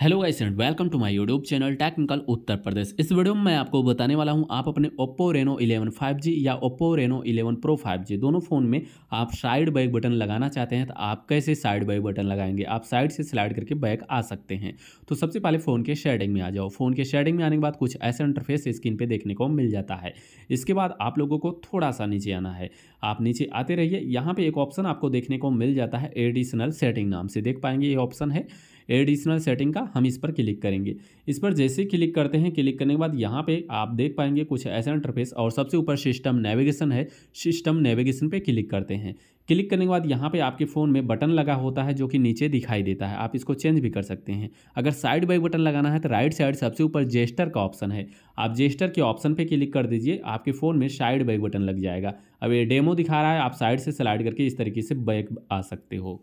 hello guys and welcome to my YouTube channel technical Uttar Pradesh इस video में मैं आपको बताने वाला हूं आप अपने ओप्पो रेनो 11 5G या ओप्पो रेनो 11 प्रो 5G दोनों फ़ोन में आप साइड बैक बटन लगाना चाहते हैं तो आप कैसे साइड बैक बटन लगाएंगे आप साइड से स्लाइड करके बैक आ सकते हैं तो सबसे पहले फ़ोन के शेडिंग में आ जाओ फ़ोन के शेडिंग में आने के बाद कुछ ऐसा इंटरफेस स्क्रीन पर देखने को मिल जाता है इसके बाद आप लोगों को थोड़ा सा नीचे आना है आप नीचे आते रहिए यहाँ पर एक ऑप्शन आपको देखने को मिल जाता है एडिशनल सेटिंग नाम से देख पाएंगे ये ऑप्शन है एडिशनल सेटिंग का हम इस पर क्लिक करेंगे इस पर जैसे क्लिक करते हैं क्लिक करने के बाद यहाँ पे आप देख पाएंगे कुछ ऐसा इंटरफेस और सबसे ऊपर सिस्टम नेविगेशन है सिस्टम नेविगेशन पे क्लिक करते हैं क्लिक करने के बाद यहाँ पे आपके फ़ोन में बटन लगा होता है जो कि नीचे दिखाई देता है आप इसको चेंज भी कर सकते हैं अगर साइड बाई बटन लगाना है तो राइट साइड सबसे ऊपर जेस्टर का ऑप्शन है आप जेस्टर के ऑप्शन पे क्लिक कर दीजिए आपके फ़ोन में साइड बाई बटन लग जाएगा अब ये डेमो दिखा रहा है आप साइड से स्लाइड करके इस तरीके से बैक आ सकते हो